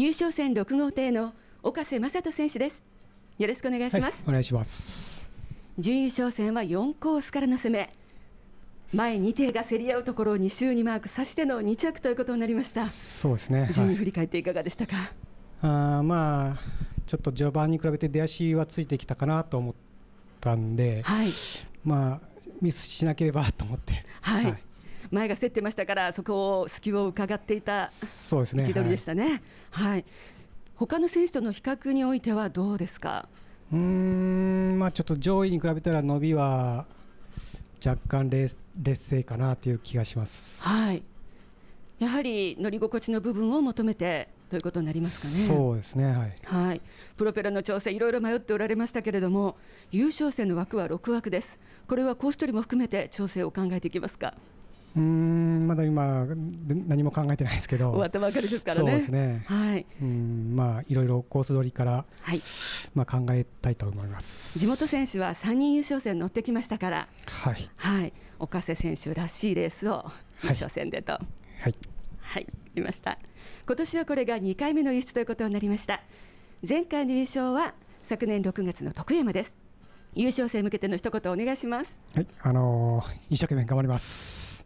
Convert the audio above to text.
優勝戦6号艇の岡瀬正人選手ですよろしくお願いします、はい、お願いします準優勝戦は4コースからの攻め前2艇が競り合うところを2周にマークさしての2着ということになりましたそうですね順位振り返っていかがでしたか、はい、あまあちょっと序盤に比べて出足はついてきたかなと思ったんで、はい、まあミスしなければと思って、はい、はい、前が競ってましたからそこを隙を伺っていた位置取りでしたね。ねはい、はい、他の選手との比較においてはどうですかうん、まあ、ちょっと上位に比べたら伸びは若干劣勢かなという気がします、はい、やはり乗り心地の部分を求めてということになりますかね。そうですね、はい、はい、プロペラの調整いろいろ迷っておられましたけれども優勝戦の枠は6枠ですこれはコース取りも含めて調整を考えていきますかうんまだ今何も考えてないですけど終わったばかりですからねそうですねはいうんまあいろいろコース取りからはいまあ考えたいと思います地元選手は三人優勝戦乗ってきましたからはいはい岡瀬選手らしいレースを優勝戦でとはいはい、はい、見ました今年はこれが二回目の輸出ということになりました前回の優勝は昨年六月の徳山です優勝戦向けての一言お願いしますはいあのー、一生懸命頑張ります